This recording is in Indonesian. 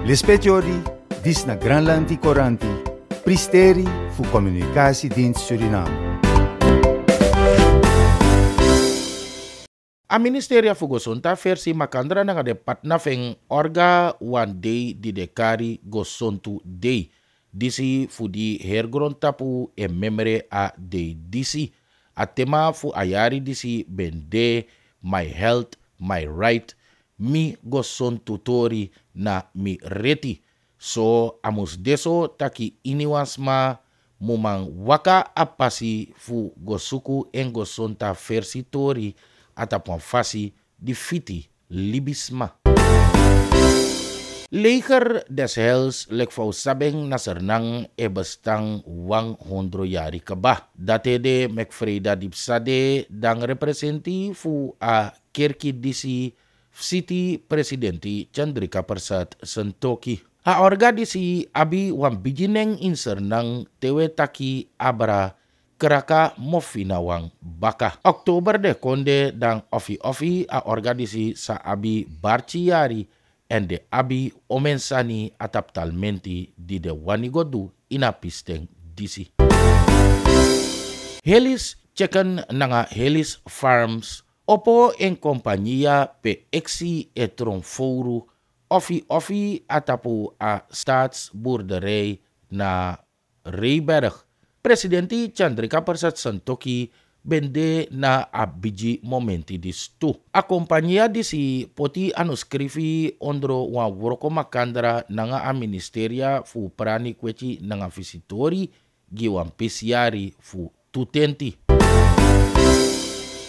Lespetiori, dis na Granlandi Coranti, Pristeri fu Comunicatie Dienst Suriname. A Ministeria fu Gosonta versi makandra nanga de patna feng orga one day di dekari Gosontu day. Disi fu di hergronta pu e memre a day disi. A tema fu ayari disi bende my health, my right, mi go son tutori na mi reti. So amus deso taki iniwasma mumang waka apasi fu go suku en go son ta versi tori atapon fasi di fiti libisma. Leger des Heils lek nasernang sabeng na e bestang wang hondro yari kebah. Date de mek dipsade dang representi fu a kerki disi Siti Presidenti Chandrika Persat Sentoki. A organisi abi wan bijineng inser nang tewe taki abara keraka mofinawang baka. Oktober de konde dang ofi-ofi a organisi sa abi barciari en de abi omensani atap talmenti di de wanigodu ina pisteng disi. Helis chicken nanga Helis Farms opo en compañía pe exi e tronfouru offi offi atapu a staatsboerderij na Reeberg. Presidenti Chandrika Persat Santoki bende na abiji momenti distu tu. A compañía disi poti anuskrifi ondro wa woroko makandra nanga a ministeria fu prani kweci nanga visitori giwan pesiari fu tutenti.